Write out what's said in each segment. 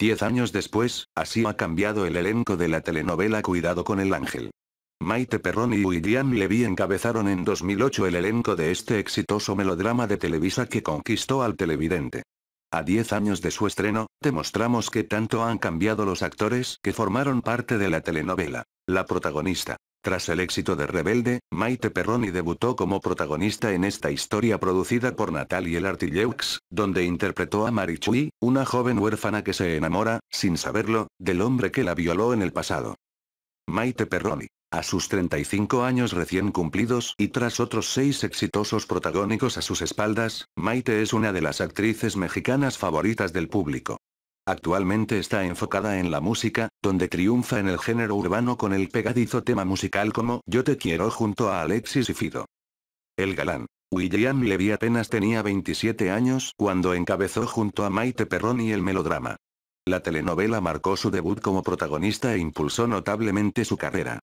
Diez años después, así ha cambiado el elenco de la telenovela Cuidado con el Ángel. Maite Perroni y William Levy encabezaron en 2008 el elenco de este exitoso melodrama de Televisa que conquistó al televidente. A diez años de su estreno, te mostramos que tanto han cambiado los actores que formaron parte de la telenovela. La protagonista, tras el éxito de Rebelde, Maite Perroni debutó como protagonista en esta historia producida por Natalie Artilleux, donde interpretó a Marichui, una joven huérfana que se enamora, sin saberlo, del hombre que la violó en el pasado. Maite Perroni. A sus 35 años recién cumplidos y tras otros seis exitosos protagónicos a sus espaldas, Maite es una de las actrices mexicanas favoritas del público. Actualmente está enfocada en la música, donde triunfa en el género urbano con el pegadizo tema musical como Yo te quiero junto a Alexis y Fido. El galán. William Levy apenas tenía 27 años cuando encabezó junto a Maite Perroni el melodrama. La telenovela marcó su debut como protagonista e impulsó notablemente su carrera.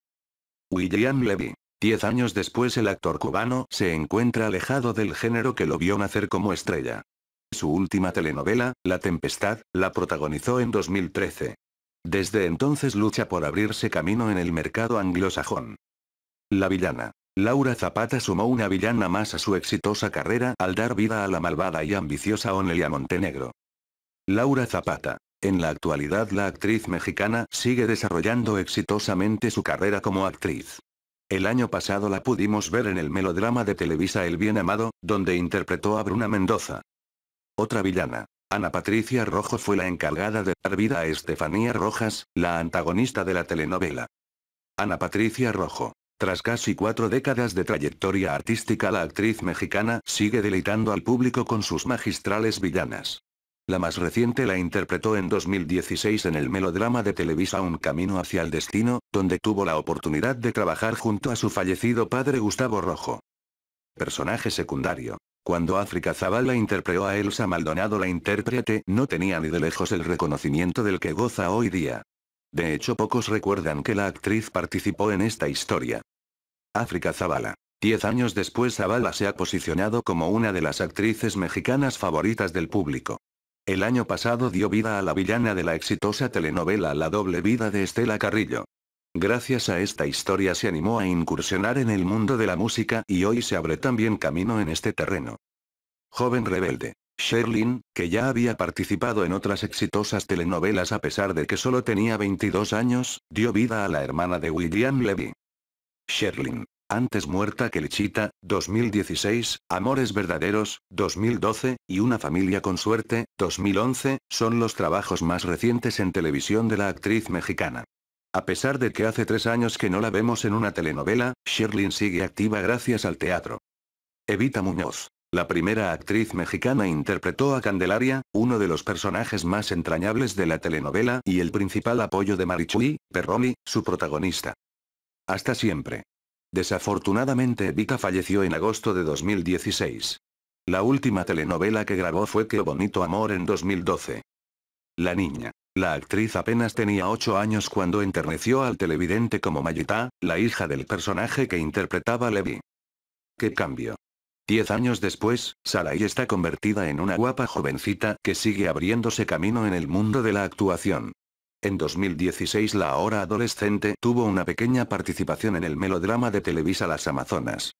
William Levy. Diez años después el actor cubano se encuentra alejado del género que lo vio nacer como estrella. Su última telenovela, La Tempestad, la protagonizó en 2013. Desde entonces lucha por abrirse camino en el mercado anglosajón. La villana. Laura Zapata sumó una villana más a su exitosa carrera al dar vida a la malvada y ambiciosa Onelia Montenegro. Laura Zapata. En la actualidad la actriz mexicana sigue desarrollando exitosamente su carrera como actriz. El año pasado la pudimos ver en el melodrama de Televisa El Bien Amado, donde interpretó a Bruna Mendoza. Otra villana, Ana Patricia Rojo fue la encargada de dar vida a Estefanía Rojas, la antagonista de la telenovela. Ana Patricia Rojo. Tras casi cuatro décadas de trayectoria artística la actriz mexicana sigue deleitando al público con sus magistrales villanas. La más reciente la interpretó en 2016 en el melodrama de Televisa Un Camino hacia el Destino, donde tuvo la oportunidad de trabajar junto a su fallecido padre Gustavo Rojo. Personaje secundario. Cuando África Zavala interpretó a Elsa Maldonado la intérprete no tenía ni de lejos el reconocimiento del que goza hoy día. De hecho pocos recuerdan que la actriz participó en esta historia. África Zavala. Diez años después Zavala se ha posicionado como una de las actrices mexicanas favoritas del público. El año pasado dio vida a la villana de la exitosa telenovela La doble vida de Estela Carrillo. Gracias a esta historia se animó a incursionar en el mundo de la música y hoy se abre también camino en este terreno. Joven rebelde. Sherlyn, que ya había participado en otras exitosas telenovelas a pesar de que solo tenía 22 años, dio vida a la hermana de William Levy. Sherlyn. Antes muerta que lechita 2016, Amores Verdaderos, 2012, y Una Familia con Suerte, 2011, son los trabajos más recientes en televisión de la actriz mexicana. A pesar de que hace tres años que no la vemos en una telenovela, Sherlyn sigue activa gracias al teatro. Evita Muñoz. La primera actriz mexicana interpretó a Candelaria, uno de los personajes más entrañables de la telenovela y el principal apoyo de Marichuy, Perroni, su protagonista. Hasta siempre. Desafortunadamente Evita falleció en agosto de 2016. La última telenovela que grabó fue Qué bonito amor en 2012. La niña. La actriz apenas tenía 8 años cuando enterneció al televidente como Mayita, la hija del personaje que interpretaba Levi. ¡Qué cambio! Diez años después, Sarai está convertida en una guapa jovencita que sigue abriéndose camino en el mundo de la actuación. En 2016 la ahora adolescente tuvo una pequeña participación en el melodrama de Televisa Las Amazonas.